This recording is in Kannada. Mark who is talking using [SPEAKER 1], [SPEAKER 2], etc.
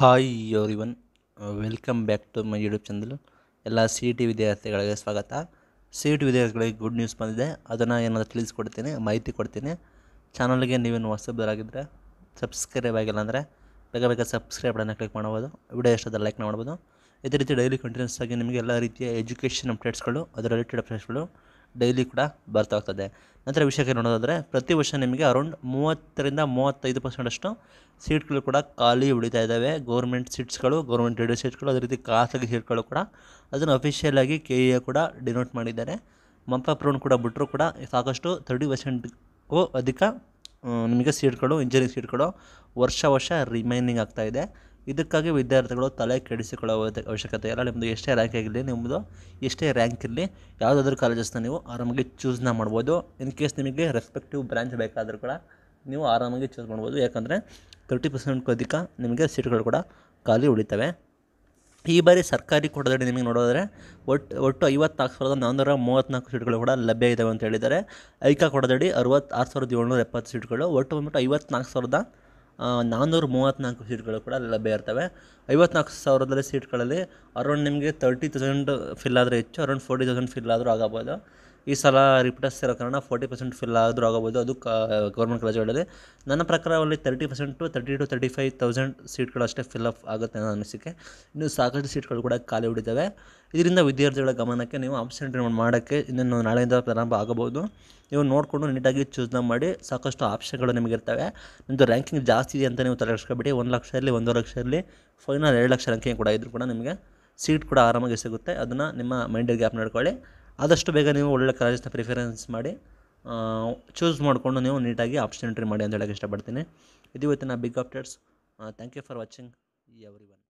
[SPEAKER 1] hi everyone welcome back to my YouTube channel ಎಲ್ಲ ಸಿ ಇ ಟಿ ವಿದ್ಯಾರ್ಥಿಗಳಿಗೆ ಸ್ವಾಗತ ಸಿ ಇ ಟಿ ವಿದ್ಯಾರ್ಥಿಗಳಿಗೆ ಗುಡ್ ನ್ಯೂಸ್ ಬಂದಿದೆ ಅದನ್ನು ಏನಾದರೂ ತಿಳಿಸ್ಕೊಡ್ತೀನಿ ಮಾಹಿತಿ ಕೊಡ್ತೀನಿ ಚಾನಲ್ಗೆ ನೀವೇನು ಹೊಸಬರಾಗಿದ್ದರೆ ಸಬ್ಸ್ಕ್ರೈಬ್ ಆಗಿಲ್ಲ ಅಂದರೆ ಬೇಗ ಬೇಗ ಸಬ್ಸ್ಕ್ರೈಬ್ ಬಟನ್ನ ಕ್ಲಿಕ್ ಮಾಡ್ಬೋದು ವಿಡಿಯೋ ಎಷ್ಟಾದ ಲೈಕ್ ಮಾಡ್ಬೋದು ಇದೇ ರೀತಿ ಡೈಲಿ ಕಂಟಿನ್ಯೂಸ್ ಆಗಿ ನಿಮಗೆ ಎಲ್ಲ ರೀತಿಯ ಎಜುಕೇಷನ್ ಅಪ್ಡೇಟ್ಸ್ಗಳು ಅದರ ರಿಲೇಟೆಡ್ ಅಪ್ಡೇಟ್ಸ್ಗಳು ಡೈಲಿ ಕೂಡ ಬರ್ತಾ ಹೋಗ್ತದೆ ನಂತರ ವಿಷಯಕ್ಕೆ ನೋಡೋದಾದರೆ ಪ್ರತಿ ವರ್ಷ ನಿಮಗೆ ಅರೌಂಡ್ ಮೂವತ್ತರಿಂದ ಮೂವತ್ತೈದು ಪರ್ಸೆಂಟಷ್ಟು ಸೀಟ್ಗಳು ಕೂಡ ಖಾಲಿ ಉಳಿತಾ ಇದ್ದಾವೆ ಗೌರ್ಮೆಂಟ್ ಸೀಟ್ಸ್ಗಳು ಗೌರ್ಮೆಂಟ್ ರೇಡಿಯೋ ಸೀಟ್ಗಳು ಅದೇ ರೀತಿ ಖಾಸಗಿ ಸೀಟ್ಗಳು ಕೂಡ ಅದನ್ನು ಅಫಿಷಿಯಲಾಗಿ ಕೆ ಎ ಕೂಡ ಡಿನೋಟ್ ಮಾಡಿದ್ದಾರೆ ಮಂಪಾಪ್ರೂನ್ ಕೂಡ ಬಿಟ್ಟರು ಕೂಡ ಸಾಕಷ್ಟು ತರ್ಟಿ ಪರ್ಸೆಂಟ್ಗೂ ಅಧಿಕ ನಿಮಗೆ ಸೀಟ್ಗಳು ಇಂಜಿನಿಯರಿಂಗ್ ಸೀಟ್ಗಳು ವರ್ಷ ವರ್ಷ ರಿಮೈನಿಂಗ್ ಆಗ್ತಾಯಿದೆ ಇದಕ್ಕಾಗಿ ವಿದ್ಯಾರ್ಥಿಗಳು ತಲೆ ಕೆಡಿಸಿಕೊಳ್ಳುವ ಅವಶ್ಯಕತೆ ಇಲ್ಲ ನಿಮ್ಮದು ಎಷ್ಟೇ ರ್ಯಾಂಕ್ ಆಗಿರಲಿ ನಿಮ್ಮದು ಎಷ್ಟೇ ರ್ಯಾಂಕ್ ಇರಲಿ ಯಾವುದಾದ್ರೂ ಕಾಲೇಜಸ್ನ ನೀವು ಆರಾಮಾಗಿ ಚೂಸ್ನ ಮಾಡ್ಬೋದು ಇನ್ ಕೇಸ್ ನಿಮಗೆ ರೆಸ್ಪೆಕ್ಟಿವ್ ಬ್ರ್ಯಾಂಚ್ ಬೇಕಾದರೂ ಕೂಡ ನೀವು ಆರಾಮಾಗಿ ಚೂಸ್ ಮಾಡ್ಬೋದು ಯಾಕಂದರೆ ತರ್ಟಿ ಪರ್ಸೆಂಟ್ಗೂ ಅಧಿಕ ನಿಮಗೆ ಸೀಟ್ಗಳು ಕೂಡ ಖಾಲಿ ಉಳಿತವೆ ಈ ಬಾರಿ ಸರ್ಕಾರಿ ಕೋಟದಲ್ಲಿ ನಿಮಗೆ ನೋಡೋದ್ರೆ ಒಟ್ಟು ಒಟ್ಟು ಐವತ್ನಾಲ್ಕು ಸಾವಿರದ ನಾನ್ನೂರ ಮೂವತ್ತ್ನಾಲ್ಕು ಸೀಟ್ಗಳು ಕೂಡ ಲಭ್ಯ ಇದ್ದಾವೆ ಅಂತ ಹೇಳಿದ್ದಾರೆ ಐಕಾ ಕೊಡದಡಿ ಅರವತ್ತಾರು ಸಾವಿರದ ಏಳ್ನೂರ ಎಪ್ಪತ್ತು ಸೀಟ್ಗಳು ಒಟ್ಟು ಬಂದ್ಬಿಟ್ಟು ಐವತ್ನಾಲ್ಕು ಸಾವಿರದ ನಾನ್ನೂರ ಮೂವತ್ತ್ನಾಲ್ಕು ಸೀಟ್ಗಳು ಕೂಡ ಅಲ್ಲಿ ಲಭ್ಯ ಇರ್ತವೆ ಐವತ್ನಾಲ್ಕು ಸಾವಿರದಲ್ಲಿ ಸೀಟ್ಗಳಲ್ಲಿ ಅರೌಂಡ್ ನಿಮಗೆ ತರ್ಟಿ ತೌಸಂಡ್ ಫಿಲ್ ಆದರೆ ಹೆಚ್ಚು ಅರೌಂಡ್ ಫೋರ್ಟಿ ತೌಸಂಡ್ ಫಿಲ್ ಆದರೂ ಆಗಬೋದು ಈ ಸಲ ರಿಪೀಟ್ ಇರೋ ಕಾರಣ ಫೋರ್ಟಿ ಪರ್ಸೆಂಟ್ ಫಿಲ್ ಆದರೂ ಆಗಬಹುದು ಅದು ಗೌರ್ಮೆಂಟ್ ಕಾಲೇಜುಗಳಲ್ಲಿ ನನ್ನ ಪ್ರಕಾರ ಅಲ್ಲಿ thirty two thirty two thirty five thousand ಸೀಟ್ಗಳು ಅಷ್ಟೇ ಫಿಲ್ ಅಪ್ ಆಗುತ್ತೆ ಅನ್ನೋ ಅನಿಸಿಕೆ ಇನ್ನು ಸಾಕಷ್ಟು ಸೀಟ್ಗಳು ಕೂಡ ಖಾಲಿ ಉಳಿದಿವೆ ಇದರಿಂದ ವಿದ್ಯಾರ್ಥಿಗಳ ಗಮನಕ್ಕೆ ನೀವು ಆಪ್ಷನ್ ಮಾಡೋಕ್ಕೆ ಇನ್ನೊಂದು ನಾಳೆಯಿಂದ ಪ್ರಾರಂಭ ಆಗಬಹುದು ನೀವು ನೋಡಿಕೊಂಡು ನೀಟಾಗಿ ಚೂಸ್ನ ಮಾಡಿ ಸಾಕಷ್ಟು ಆಪ್ಷನ್ಗಳು ನಿಮಗಿರ್ತವೆ ನಿಮ್ಮದು ರ್ಯಾಂಕಿಂಗ್ ಜಾಸ್ತಿ ಇದೆ ಅಂತ ನೀವು ತಲೆಸ್ಕೊಬಿಟ್ಟು ಒಂದು ಇರಲಿ ಒಂದೂವರೆ ಇರಲಿ ಫೈನಲ್ ಎರಡು ಲಕ್ಷ ರ್ಯಾಂಕಿಂಗ್ ಕೂಡ ಇದ್ದರೂ ಕೂಡ ನಿಮಗೆ ಸೀಟ್ ಕೂಡ ಆರಾಮಾಗಿ ಸಿಗುತ್ತೆ ಅದನ್ನು ನಿಮ್ಮ ಮೈಂಡಿಗೆ ಗ್ಯಾಪ್ ನೋಡ್ಕೊಳ್ಳಿ ಆದಷ್ಟು ಬೇಗ ನೀವು ಒಳ್ಳೆ ಕಾಲೇಜ್ನ ಪ್ರಿಫರೆನ್ಸ್ ಮಾಡಿ ಚೂಸ್ ಮಾಡಿಕೊಂಡು ನೀವು ನೀಟಾಗಿ ಆಪ್ಷನ್ ಎಂಟ್ರಿ ಮಾಡಿ ಅಂತ ಹೇಳೋಕ್ಕೆ ಇಷ್ಟಪಡ್ತೀನಿ ಇದು ಇವತ್ತಿನ big updates thank you for watching every one